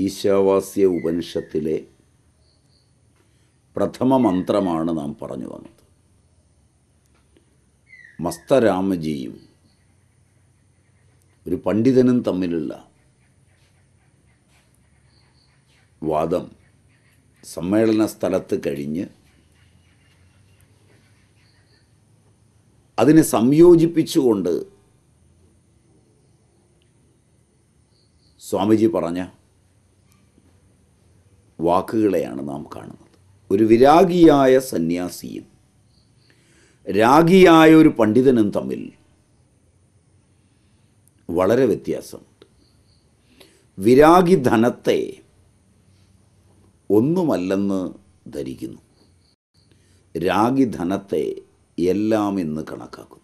ഈശാവാസ്യ ഉപനിഷത്തിലെ പ്രഥമ മന്ത്രമാണ് നാം പറഞ്ഞു വന്നത് മസ്തരാമജിയും ഒരു പണ്ഡിതനും തമ്മിലുള്ള വാദം സമ്മേളന സ്ഥലത്ത് കഴിഞ്ഞ് അതിനെ സംയോജിപ്പിച്ചുകൊണ്ട് സ്വാമിജി പറഞ്ഞ വാക്കുകളെയാണ് നാം കാണുന്നത് ഒരു വിരാഗിയായ സന്യാസിയും രാഗിയായ ഒരു പണ്ഡിതനും തമ്മിൽ വളരെ വ്യത്യാസമുണ്ട് വിരാഗി ധനത്തെ ഒന്നുമല്ലെന്ന് ധരിക്കുന്നു രാഗി ധനത്തെ എല്ലാം എന്ന് കണക്കാക്കുന്നു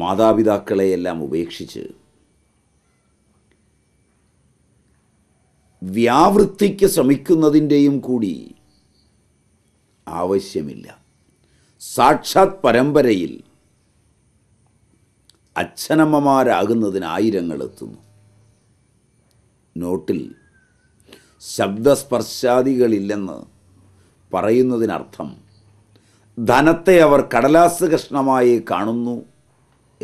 മാതാപിതാക്കളെയെല്ലാം ഉപേക്ഷിച്ച് വ്യാവൃത്തിക്ക് ശ്രമിക്കുന്നതിൻ്റെയും കൂടി ആവശ്യമില്ല സാക്ഷാത് പരമ്പരയിൽ അച്ഛനമ്മമാരാകുന്നതിന് ആയിരങ്ങൾ എത്തുന്നു നോട്ടിൽ ശബ്ദസ്പർശാദികളില്ലെന്ന് പറയുന്നതിനർത്ഥം ധനത്തെ അവർ കടലാസ് കഷ്ണമായി കാണുന്നു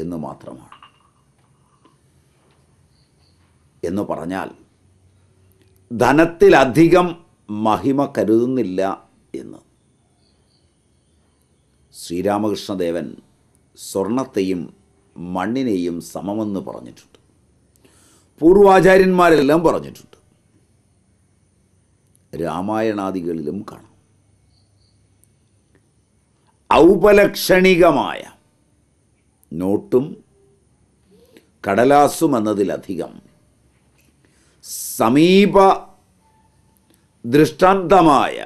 എന്ന് മാത്രമാണ് എന്ന് പറഞ്ഞാൽ ധനത്തിലധികം മഹിമ കരുതുന്നില്ല എന്ന് ശ്രീരാമകൃഷ്ണദേവൻ സ്വർണത്തെയും മണ്ണിനെയും സമമെന്ന് പറഞ്ഞിട്ടുണ്ട് പൂർവാചാര്യന്മാരെല്ലാം പറഞ്ഞിട്ടുണ്ട് രാമായണാദികളിലും കാണാം ഔപലക്ഷണികമായ നോട്ടും കടലാസും എന്നതിലധികം സമീപ ദൃഷ്ടാന്തമായ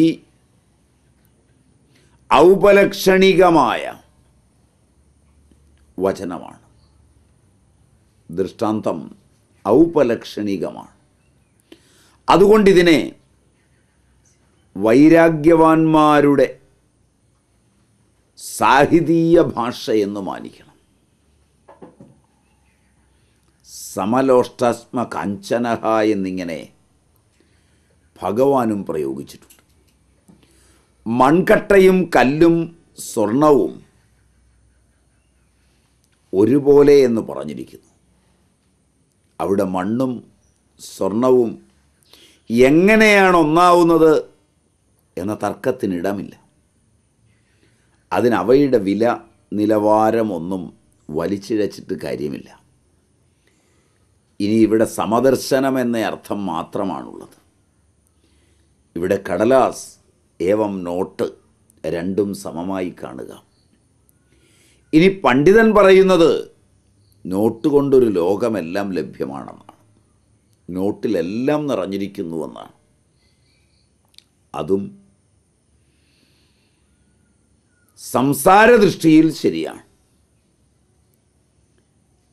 ഈ ഔപലക്ഷണികമായ വചനമാണ് ദൃഷ്ടാന്തം ഔപലക്ഷണികമാണ് അതുകൊണ്ടിതിനെ വൈരാഗ്യവാന്മാരുടെ സാഹിതീയ ഭാഷ എന്ന് മാനിക്കണം സമലോഷ്ടാസ്മ കഞ്ചനഹ എന്നിങ്ങനെ ഭഗവാനും പ്രയോഗിച്ചിട്ടുണ്ട് മൺകട്ടയും കല്ലും സ്വർണവും ഒരുപോലെ എന്ന് പറഞ്ഞിരിക്കുന്നു അവിടെ മണ്ണും സ്വർണവും എങ്ങനെയാണ് ഒന്നാവുന്നത് എന്ന തർക്കത്തിനിടമില്ല അതിനവയുടെ വില നിലവാരമൊന്നും വലിച്ചിഴച്ചിട്ട് കാര്യമില്ല ഇനി ഇവിടെ സമദർശനം എന്ന അർത്ഥം മാത്രമാണുള്ളത് ഇവിടെ കടലാസ് ഏവം നോട്ട് രണ്ടും സമമായി കാണുക ഇനി പണ്ഡിതൻ പറയുന്നത് നോട്ട് കൊണ്ടൊരു ലോകമെല്ലാം ലഭ്യമാണെന്നാണ് നോട്ടിലെല്ലാം നിറഞ്ഞിരിക്കുന്നുവെന്നാണ് അതും സംസാരദൃഷ്ടിയിൽ ശരിയാണ്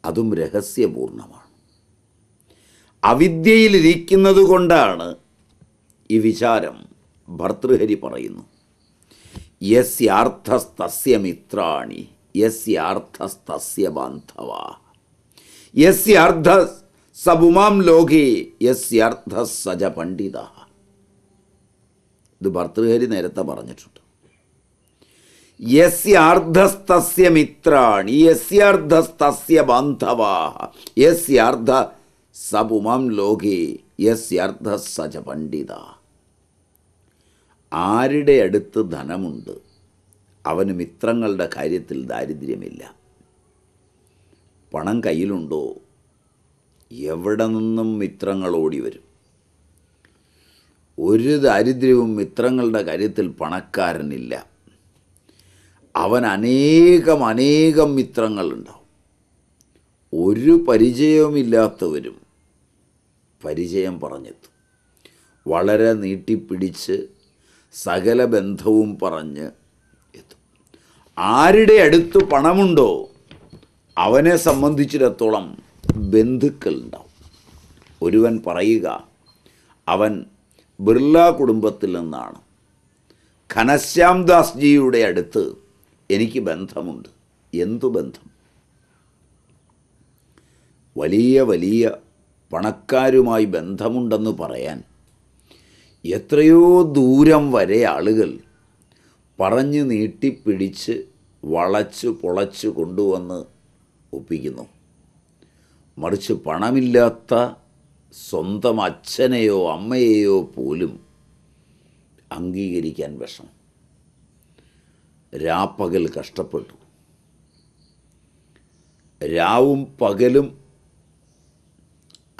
അതും രഹസ്യപൂർണ്ണമാണ് അവിദ്യയിലിരിക്കുന്നത് കൊണ്ടാണ് ഈ വിചാരം ഭർതൃഹരി പറയുന്നു യസ്യാർത്ഥസ്തസ്യ മിത്രാണി യസ്യാർത്ഥസ്തസ്യ ബാന്ധവ യസ്യാർത്ഥ സബുമാം ലോകേ യസ്യാർത്ഥ സജ പണ്ഡിത ഇത് ഭർത്തൃഹരി നേരത്തെ പറഞ്ഞിട്ടുണ്ട് യസ്യാർത്ഥസ്തസ്യ മിത്രാണി യസ്യാർത്ഥസ്തസ്യ ബാന്ധവാ യസ്യാർത്ഥ സപുമം ലോകേ യസ്യർത്ഥ സജ പണ്ഡിത ആരുടെ അടുത്ത് ധനമുണ്ട് അവന് മിത്രങ്ങളുടെ കാര്യത്തിൽ ദാരിദ്ര്യമില്ല പണം കയ്യിലുണ്ടോ എവിടെ നിന്നും മിത്രങ്ങൾ ഓടി വരും ഒരു ദാരിദ്ര്യവും മിത്രങ്ങളുടെ കാര്യത്തിൽ പണക്കാരനില്ല അവൻ അനേകം അനേകം മിത്രങ്ങളുണ്ടാവും ഒരു പരിചയവുമില്ലാത്തവരും പരിചയം പറഞ്ഞെത്തും വളരെ നീട്ടിപ്പിടിച്ച് സകല ബന്ധവും പറഞ്ഞ് എത്തും ആരുടെ അടുത്ത് പണമുണ്ടോ അവനെ സംബന്ധിച്ചിടത്തോളം ബന്ധുക്കൾ ഉണ്ടാവും ഒരുവൻ പറയുക അവൻ ബിർള കുടുംബത്തിൽ നിന്നാണ് ഘനശ്യാം ദാസ്ജിയുടെ അടുത്ത് എനിക്ക് ബന്ധമുണ്ട് എന്തു ബന്ധം വലിയ വലിയ പണക്കാരുമായി ബന്ധമുണ്ടെന്ന് പറയാൻ എത്രയോ ദൂരം വരെ ആളുകൾ പറഞ്ഞു നീട്ടിപ്പിടിച്ച് വളച്ചു പൊളച്ചു കൊണ്ടുവന്ന് ഒപ്പിക്കുന്നു മറിച്ച് പണമില്ലാത്ത സ്വന്തം അച്ഛനെയോ അമ്മയെയോ പോലും അംഗീകരിക്കാൻ വിഷം രാപ്പകൽ കഷ്ടപ്പെട്ടു രാവും പകലും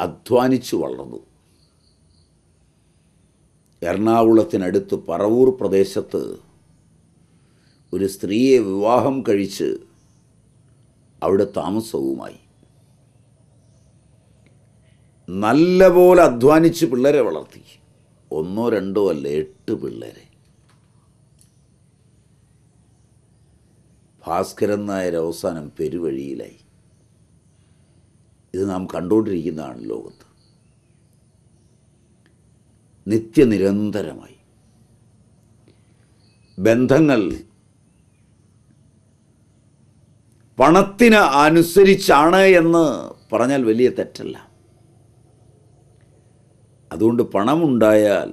അധ്വാനിച്ചു വളർന്നു എറണാകുളത്തിനടുത്ത് പറവൂർ പ്രദേശത്ത് ഒരു സ്ത്രീയെ വിവാഹം കഴിച്ച് അവിടെ താമസവുമായി നല്ലപോലെ അധ്വാനിച്ച് പിള്ളേരെ വളർത്തി ഒന്നോ രണ്ടോ അല്ല എട്ട് പിള്ളേരെ ഭാസ്കരൻ നായർ അവസാനം പെരുവഴിയിലായി ഇത് നാം കണ്ടുകൊണ്ടിരിക്കുന്നതാണ് ലോകത്ത് നിത്യനിരന്തരമായി ബന്ധങ്ങൾ പണത്തിന് അനുസരിച്ചാണ് എന്ന് പറഞ്ഞാൽ വലിയ തെറ്റല്ല അതുകൊണ്ട് പണമുണ്ടായാൽ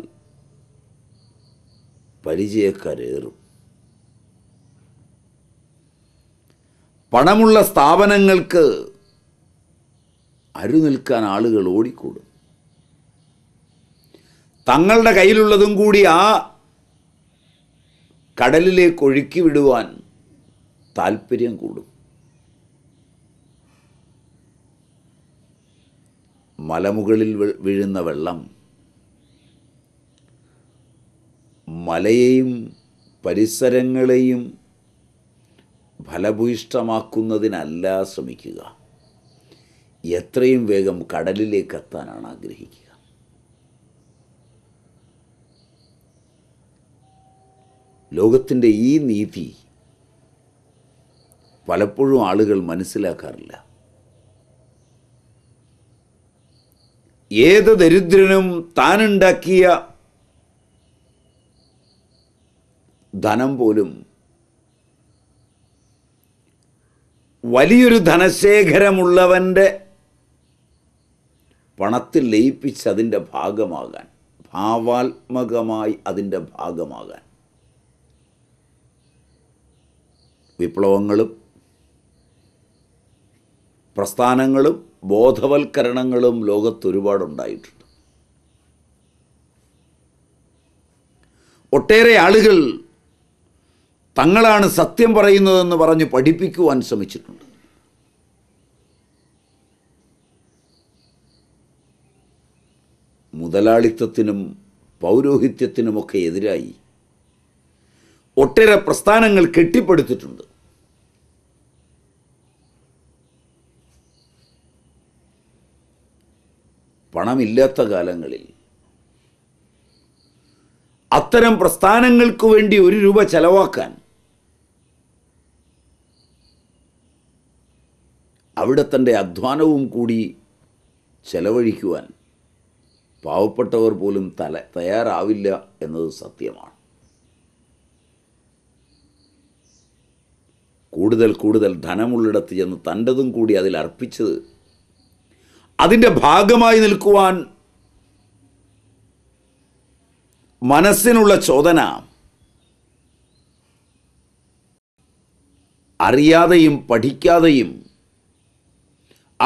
പരിചയക്കാരേറും പണമുള്ള സ്ഥാപനങ്ങൾക്ക് അരുനിൽക്കാൻ നിൽക്കാൻ ആളുകൾ ഓടിക്കൂടും തങ്ങളുടെ കയ്യിലുള്ളതും കൂടി ആ കടലിലേക്ക് ഒഴുക്കി വിടുവാൻ താല്പര്യം കൂടും മലമുകളിൽ വീഴുന്ന വെള്ളം മലയെയും പരിസരങ്ങളെയും ഫലഭൂയിഷ്ടമാക്കുന്നതിനല്ല ശ്രമിക്കുക എത്രയും വേഗം കടലിലേക്ക് എത്താനാണ് ആഗ്രഹിക്കുക ലോകത്തിൻ്റെ ഈ നീതി പലപ്പോഴും ആളുകൾ മനസ്സിലാക്കാറില്ല ഏത് ദരിദ്രനും താനുണ്ടാക്കിയ ധനം പോലും വലിയൊരു ധനശേഖരമുള്ളവൻ്റെ പണത്തിൽ ലയിപ്പിച്ച് അതിൻ്റെ ഭാഗമാകാൻ ഭാവാത്മകമായി അതിൻ്റെ ഭാഗമാകാൻ വിപ്ലവങ്ങളും പ്രസ്ഥാനങ്ങളും ബോധവൽക്കരണങ്ങളും ലോകത്തൊരുപാടുണ്ടായിട്ടുണ്ട് ഒട്ടേറെ ആളുകൾ തങ്ങളാണ് സത്യം പറയുന്നതെന്ന് പറഞ്ഞ് പഠിപ്പിക്കുവാൻ ശ്രമിച്ചിട്ടുണ്ട് മുതലാളിത്തത്തിനും പൗരോഹിത്യത്തിനുമൊക്കെ എതിരായി ഒട്ടേറെ പ്രസ്ഥാനങ്ങൾ കെട്ടിപ്പടുത്തിട്ടുണ്ട് പണമില്ലാത്ത കാലങ്ങളിൽ അത്തരം പ്രസ്ഥാനങ്ങൾക്ക് വേണ്ടി ഒരു രൂപ ചെലവാക്കാൻ അവിടെ തൻ്റെ അധ്വാനവും കൂടി ചെലവഴിക്കുവാൻ പാവപ്പെട്ടവർ പോലും തല തയ്യാറാവില്ല എന്നത് സത്യമാണ് കൂടുതൽ കൂടുതൽ ധനമുള്ളിടത്ത് ചെന്ന് തൻ്റെതും കൂടി അതിൽ അർപ്പിച്ചത് അതിൻ്റെ ഭാഗമായി നിൽക്കുവാൻ മനസ്സിനുള്ള ചോദന അറിയാതെയും പഠിക്കാതെയും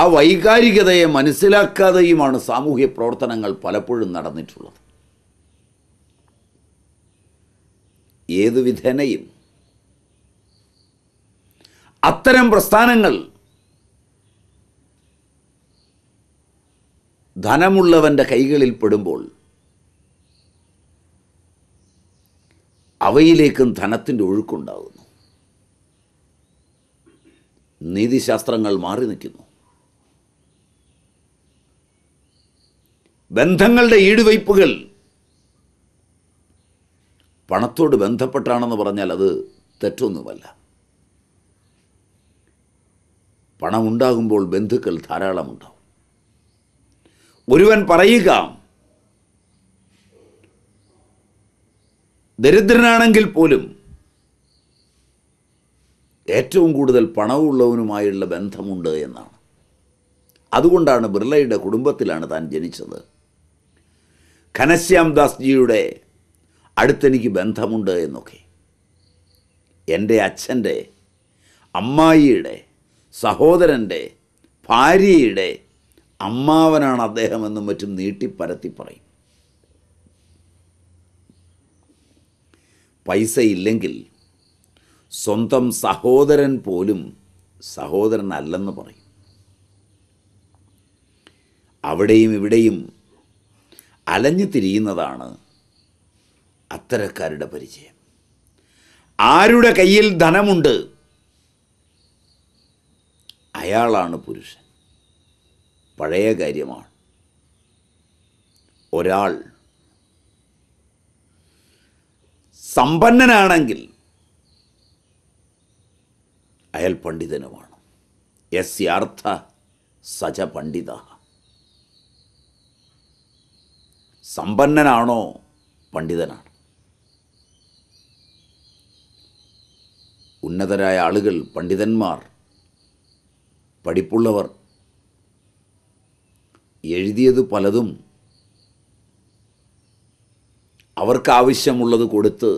ആ വൈകാരികതയെ മനസ്സിലാക്കാതെയുമാണ് സാമൂഹ്യ പ്രവർത്തനങ്ങൾ പലപ്പോഴും നടന്നിട്ടുള്ളത് ഏതു വിധേനയും അത്തരം പ്രസ്ഥാനങ്ങൾ ധനമുള്ളവൻ്റെ കൈകളിൽ പെടുമ്പോൾ അവയിലേക്കും ധനത്തിൻ്റെ ഒഴുക്കുണ്ടാകുന്നു നീതിശാസ്ത്രങ്ങൾ മാറി നിൽക്കുന്നു ബന്ധങ്ങളുടെ ഈടുവയ്പ്പുകൾ പണത്തോട് ബന്ധപ്പെട്ടാണെന്ന് പറഞ്ഞാൽ അത് തെറ്റൊന്നുമല്ല പണമുണ്ടാകുമ്പോൾ ബന്ധുക്കൾ ധാരാളമുണ്ടാവും ഒരുവൻ പറയുക ദരിദ്രനാണെങ്കിൽ പോലും ഏറ്റവും കൂടുതൽ പണമുള്ളവനുമായുള്ള ബന്ധമുണ്ട് എന്നാണ് അതുകൊണ്ടാണ് ബിർളയുടെ കുടുംബത്തിലാണ് താൻ ജനിച്ചത് ഘനശ്യാം ദാസ്ജിയുടെ അടുത്തെനിക്ക് ബന്ധമുണ്ട് എന്നൊക്കെ എൻ്റെ അച്ഛൻ്റെ അമ്മായിയുടെ സഹോദരൻ്റെ ഭാര്യയുടെ അമ്മാവനാണ് അദ്ദേഹമെന്നും മറ്റും നീട്ടി പറയും പൈസ ഇല്ലെങ്കിൽ സ്വന്തം സഹോദരൻ പോലും സഹോദരനല്ലെന്ന് പറയും അവിടെയും ഇവിടെയും അലഞ്ഞു തിരിയുന്നതാണ് അത്തരക്കാരുടെ പരിചയം ആരുടെ കയ്യിൽ ധനമുണ്ട് അയാളാണ് പുരുഷൻ പഴയ കാര്യമാണ് ഒരാൾ സമ്പന്നനാണെങ്കിൽ അയൽ പണ്ഡിതനുമാണ് യസ്യാർത്ഥ സജ പണ്ഡിത സമ്പന്നനാണോ പണ്ഡിതനാണ് ഉന്നതരായ ആളുകൾ പണ്ഡിതന്മാർ പഠിപ്പുള്ളവർ എഴുതിയത് പലതും അവർക്കാവശ്യമുള്ളത് കൊടുത്ത്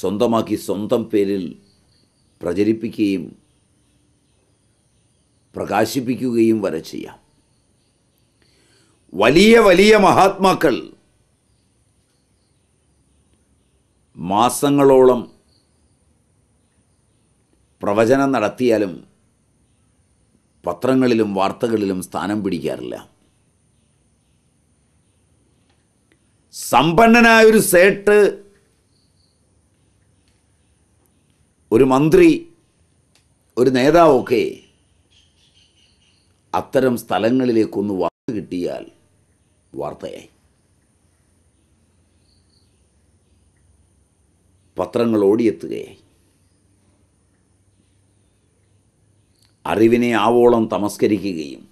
സ്വന്തമാക്കി സ്വന്തം പേരിൽ പ്രചരിപ്പിക്കുകയും പ്രകാശിപ്പിക്കുകയും വരെ ചെയ്യാം വലിയ വലിയ മഹാത്മാക്കൾ മാസങ്ങളോളം പ്രവചനം നടത്തിയാലും പത്രങ്ങളിലും വാർത്തകളിലും സ്ഥാനം പിടിക്കാറില്ല സമ്പന്നനായൊരു സേട്ട് ഒരു മന്ത്രി ഒരു നേതാവൊക്കെ അത്തരം സ്ഥലങ്ങളിലേക്കൊന്ന് വാർത്ത കിട്ടിയാൽ വാർത്തയായി പത്രങ്ങൾ ഓടിയെത്തുകയായി അറിവിനെ ആവോളം തമസ്കരിക്കുകയും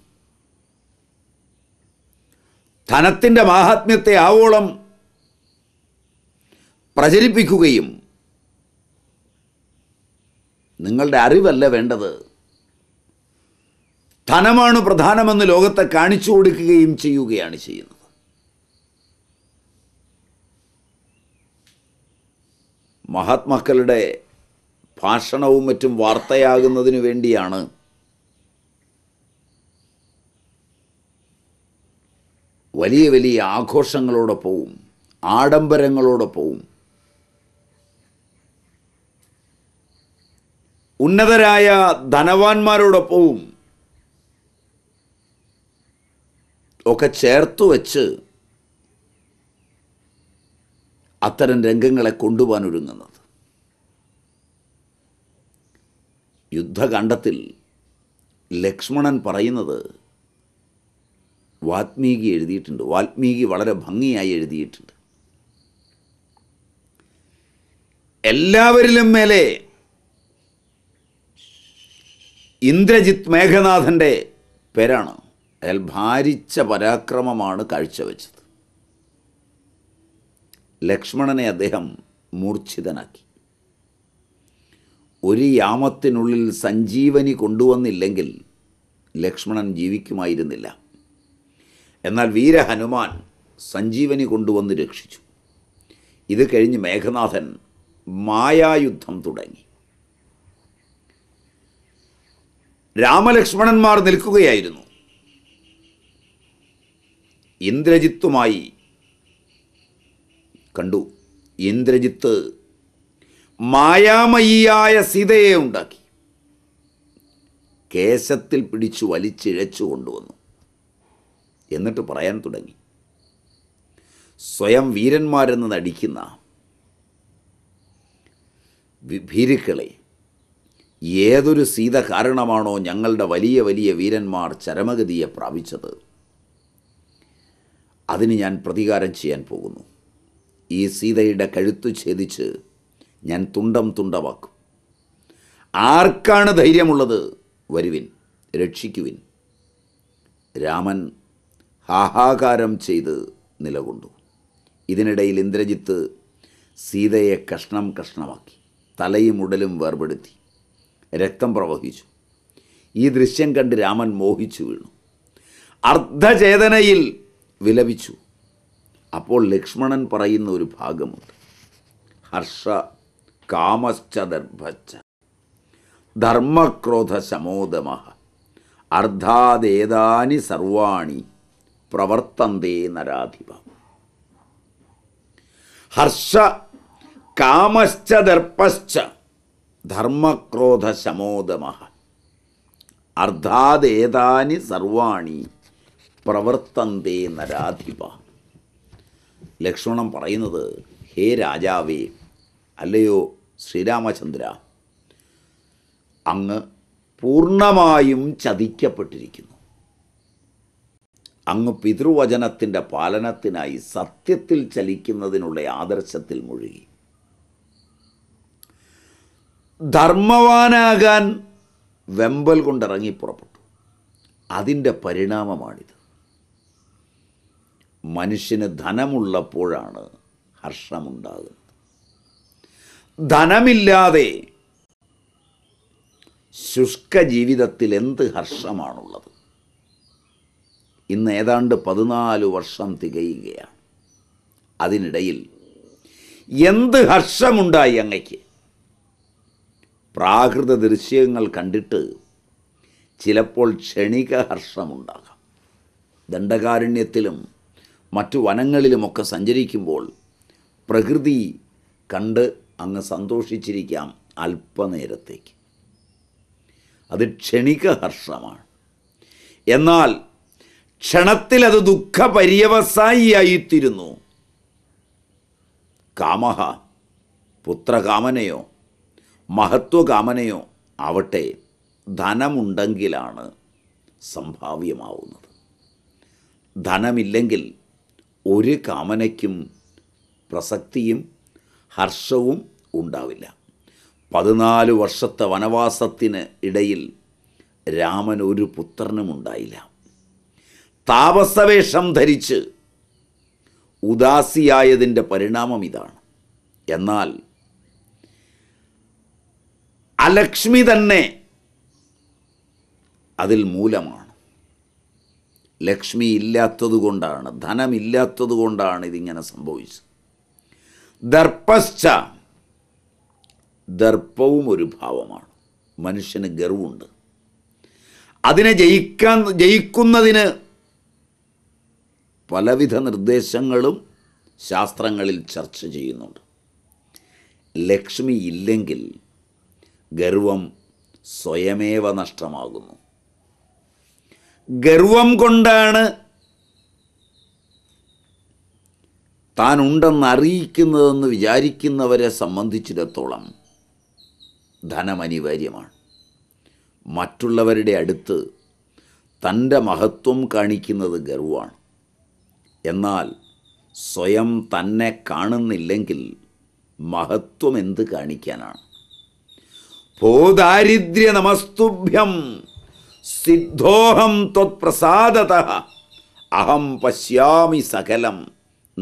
ധനത്തിൻ്റെ മാഹാത്മ്യത്തെ ആവോളം പ്രചരിപ്പിക്കുകയും നിങ്ങളുടെ അറിവല്ല വേണ്ടത് ധനമാണ് പ്രധാനമെന്ന് ലോകത്തെ കാണിച്ചു കൊടുക്കുകയും ചെയ്യുകയാണ് ചെയ്യുന്നത് മഹാത്മാക്കളുടെ ഭാഷണവും മറ്റും വാർത്തയാകുന്നതിനു വേണ്ടിയാണ് വലിയ വലിയ ആഘോഷങ്ങളോടെ ആഡംബരങ്ങളോടെ പോവും ഉന്നതരായ പോവും ഒക്കെ ചേർത്ത് വച്ച് അത്തരം രംഗങ്ങളെ കൊണ്ടുപോകാനൊരുങ്ങുന്നത് യുദ്ധകണ്ഡത്തിൽ ലക്ഷ്മണൻ പറയുന്നത് വാത്മീകി എഴുതിയിട്ടുണ്ട് വാത്മീകി വളരെ ഭംഗിയായി എഴുതിയിട്ടുണ്ട് എല്ലാവരിലും മേലെ ഇന്ദ്രജിത് മേഘനാഥൻ്റെ പേരാണ് അയാൾ ഭാരിച്ച പരാക്രമമാണ് കാഴ്ചവെച്ചത് ലക്ഷ്മണനെ അദ്ദേഹം മൂർച്ഛിതനാക്കി ഒരു യാമത്തിനുള്ളിൽ സഞ്ജീവനി കൊണ്ടുവന്നില്ലെങ്കിൽ ലക്ഷ്മണൻ ജീവിക്കുമായിരുന്നില്ല എന്നാൽ വീരഹനുമാൻ സഞ്ജീവനി കൊണ്ടുവന്ന് രക്ഷിച്ചു ഇത് കഴിഞ്ഞ് മേഘനാഥൻ മായായുദ്ധം തുടങ്ങി രാമലക്ഷ്മണന്മാർ നിൽക്കുകയായിരുന്നു ഇന്ദ്രജിത്തുമായി കണ്ടു ഇന്ദ്രജിത്ത് മായാമയിയായ സീതയെ ഉണ്ടാക്കി കേശത്തിൽ പിടിച്ചു വലിച്ചിഴച്ചു കൊണ്ടുവന്നു എന്നിട്ട് പറയാൻ തുടങ്ങി സ്വയം വീരന്മാരെന്ന് നടിക്കുന്ന ഭീരുക്കളെ ഏതൊരു സീത കാരണമാണോ ഞങ്ങളുടെ വലിയ വലിയ വീരന്മാർ ചരമഗതിയെ പ്രാപിച്ചത് അതിന് ഞാൻ പ്രതികാരം ചെയ്യാൻ പോകുന്നു ഈ സീതയുടെ കഴുത്തു ഛേദിച്ച് ഞാൻ തുണ്ടം തുണ്ടവാക്കും ആർക്കാണ് ധൈര്യമുള്ളത് വരുവിൻ രക്ഷിക്കുവിൻ രാമൻ ഹാഹാകാരം ചെയ്ത് നിലകൊണ്ടു ഇതിനിടയിൽ ഇന്ദ്രജിത്ത് സീതയെ കഷ്ണം കഷ്ണമാക്കി തലയും ഉടലും വേർപെടുത്തി രക്തം പ്രവഹിച്ചു ഈ ദൃശ്യം കണ്ട് രാമൻ മോഹിച്ചു വീണു അർദ്ധചേതനയിൽ വിലപിച്ചു അപ്പോൾ ലക്ഷ്മണൻ പറയുന്ന ഒരു ഭാഗമുണ്ട് ഹർഷ കാമശ്ച ദർഭച്ച ധർമ്മക്രോധ ശമോദമ അർദ്ധാദേതാനി സർവാണി പ്രവർത്തന്തേ നരാധിപ ഹർഷ കാമശ്ച ദർപ്പശ്ച ധർമ്മക്രോധ ശമോദമ അർദ്ധാദേതാനി സർവാണി പ്രവർത്തന്തേ നരാധിപ ലക്ഷ്മണൻ പറയുന്നത് ഹേ രാജാവേ അല്ലയോ ശ്രീരാമചന്ദ്ര അങ്ങ് പൂർണ്ണമായും ചതിക്കപ്പെട്ടിരിക്കുന്നു അങ്ങ് പിതൃവചനത്തിൻ്റെ പാലനത്തിനായി സത്യത്തിൽ ചലിക്കുന്നതിനുള്ള ആദർശത്തിൽ മുഴുകി ധർമ്മവാനാകാൻ വെമ്പൽ കൊണ്ടിറങ്ങി പുറപ്പെട്ടു അതിൻ്റെ പരിണാമമാണിത് മനുഷ്യന് ധനമുള്ളപ്പോഴാണ് ഹർഷമുണ്ടാകുന്നത് ധനമില്ലാതെ ശുഷ്ക ജീവിതത്തിൽ എന്ത് ഹർഷമാണുള്ളത് ഇന്ന് ഏതാണ്ട് പതിനാല് വർഷം തികയുകയാണ് അതിനിടയിൽ എന്ത് ഹർഷമുണ്ടായി അങ്ങയ്ക്ക് പ്രാകൃത ദൃശ്യങ്ങൾ കണ്ടിട്ട് ചിലപ്പോൾ ക്ഷണിക ഹർഷമുണ്ടാകാം ദണ്ഡകാരുണ്യത്തിലും മറ്റു വനങ്ങളിലുമൊക്കെ സഞ്ചരിക്കുമ്പോൾ പ്രകൃതി കണ്ട് അങ്ങ് സന്തോഷിച്ചിരിക്കാം അല്പനേരത്തേക്ക് അത് ക്ഷണിക ഹർഷമാണ് എന്നാൽ ക്ഷണത്തിൽ അത് ദുഃഖപര്യവസായിയായിത്തീരുന്നു കാമഹ പുത്രകാമനയോ മഹത്വകാമനയോ ആവട്ടെ ധനമുണ്ടെങ്കിലാണ് സംഭാവ്യമാവുന്നത് ധനമില്ലെങ്കിൽ ഒരു കാമനയ്ക്കും പ്രസക്തിയും ഹർഷവും ഉണ്ടാവില്ല പതിനാല് വർഷത്തെ വനവാസത്തിന് ഇടയിൽ രാമൻ ഒരു പുത്രനും ഉണ്ടായില്ല താപസവേഷം ധരിച്ച് ഉദാസിയായതിൻ്റെ പരിണാമം ഇതാണ് എന്നാൽ അലക്ഷ്മി തന്നെ അതിൽ മൂലമാണ് ലക്ഷ്മി ഇല്ലാത്തതുകൊണ്ടാണ് ധനമില്ലാത്തതുകൊണ്ടാണ് ഇതിങ്ങനെ സംഭവിച്ചത് ദർപ്പശ്ച ദർപ്പവും ഒരു ഭാവമാണ് മനുഷ്യന് ഗർവുണ്ട് അതിനെ ജയിക്കാൻ ജയിക്കുന്നതിന് പലവിധ നിർദ്ദേശങ്ങളും ശാസ്ത്രങ്ങളിൽ ചർച്ച ചെയ്യുന്നുണ്ട് ലക്ഷ്മി ഇല്ലെങ്കിൽ ഗർവം സ്വയമേവ നഷ്ടമാകുന്നു ഗർവം കൊണ്ടാണ് താൻ ഉണ്ടെന്ന് അറിയിക്കുന്നതെന്ന് വിചാരിക്കുന്നവരെ സംബന്ധിച്ചിടത്തോളം ധനം അനിവാര്യമാണ് മറ്റുള്ളവരുടെ അടുത്ത് തൻ്റെ മഹത്വം കാണിക്കുന്നത് ഗർവമാണ് എന്നാൽ സ്വയം തന്നെ കാണുന്നില്ലെങ്കിൽ മഹത്വം എന്ത് കാണിക്കാനാണ് ഭൂദാരിദ്ര്യ നമസ്തുഭ്യം സിദ്ധോഹം ത്വത്പ്രസാദത അഹം പശ്യാമി സകലം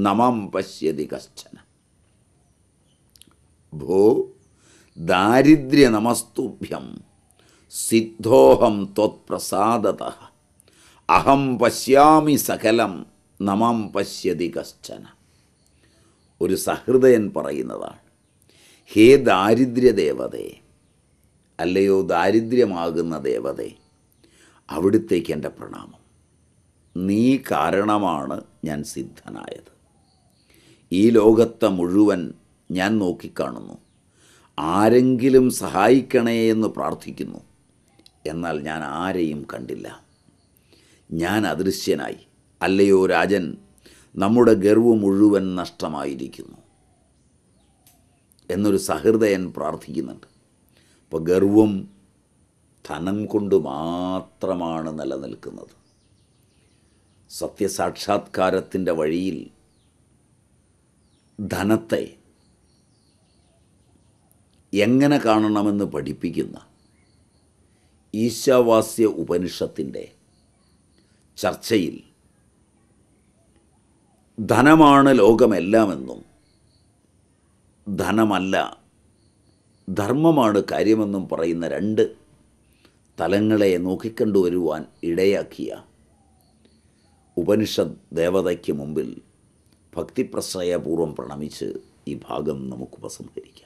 നമം പശ്യതി കശ്ചന ഭോ ദാരിദ്ര്യ നമസ്തുഭ്യം സിദ്ധോഹം ത്വത്പ്രസാദത അഹം പശ്യാമി സകലം നമം പശ്യതി കശ്ചന ഒരു സഹൃദയൻ പറയുന്നതാണ് ഹേ ദാരിദ്ര്യ ദേവതേ അല്ലയോ ദാരിദ്ര്യമാകുന്ന ദേവതേ അവിടുത്തേക്ക് എൻ്റെ പ്രണാമം നീ കാരണമാണ് ഞാൻ സിദ്ധനായത് ഈ ലോകത്തെ മുഴുവൻ ഞാൻ നോക്കിക്കാണുന്നു ആരെങ്കിലും സഹായിക്കണേ എന്ന് പ്രാർത്ഥിക്കുന്നു എന്നാൽ ഞാൻ ആരെയും കണ്ടില്ല ഞാൻ അദൃശ്യനായി അല്ലയോ രാജൻ നമ്മുടെ ഗർവ് മുഴുവൻ നഷ്ടമായിരിക്കുന്നു എന്നൊരു സഹൃദയൻ പ്രാർത്ഥിക്കുന്നുണ്ട് അപ്പോൾ ഗർവം ധനം കൊണ്ട് മാത്രമാണ് നിലനിൽക്കുന്നത് സത്യസാക്ഷാത്കാരത്തിൻ്റെ വഴിയിൽ ധനത്തെ എങ്ങനെ കാണണമെന്ന് പഠിപ്പിക്കുന്ന ഈശാവാസ്യ ഉപനിഷത്തിൻ്റെ ചർച്ചയിൽ ധനമാണ് ലോകമെല്ലാമെന്നും ധനമല്ല ധർമ്മമാണ് കാര്യമെന്നും പറയുന്ന രണ്ട് തലങ്ങളെ നോക്കിക്കണ്ടുവരുവാൻ ഇടയാക്കിയ ഉപനിഷത് ദേവതയ്ക്ക് മുമ്പിൽ ഭക്തിപ്രശ്രയപൂർവ്വം പ്രണമിച്ച് ഈ ഭാഗം നമുക്ക് ഉപസംഹരിക്കാം